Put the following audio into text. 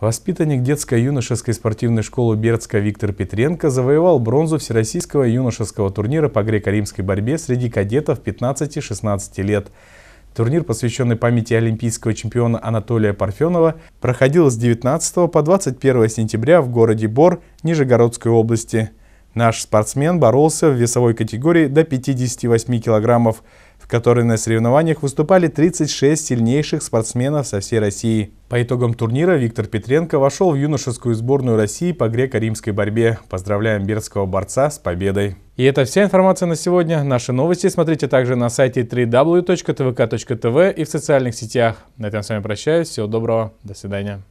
Воспитанник детско-юношеской спортивной школы Бердска Виктор Петренко завоевал бронзу Всероссийского юношеского турнира по греко-римской борьбе среди кадетов 15-16 лет. Турнир, посвященный памяти олимпийского чемпиона Анатолия Парфенова, проходил с 19 по 21 сентября в городе Бор Нижегородской области. Наш спортсмен боролся в весовой категории до 58 килограммов – которой на соревнованиях выступали 36 сильнейших спортсменов со всей России. По итогам турнира Виктор Петренко вошел в юношескую сборную России по греко-римской борьбе. Поздравляем бердского борца с победой! И это вся информация на сегодня. Наши новости смотрите также на сайте www.tvk.tv и в социальных сетях. На этом с вами прощаюсь. Всего доброго. До свидания.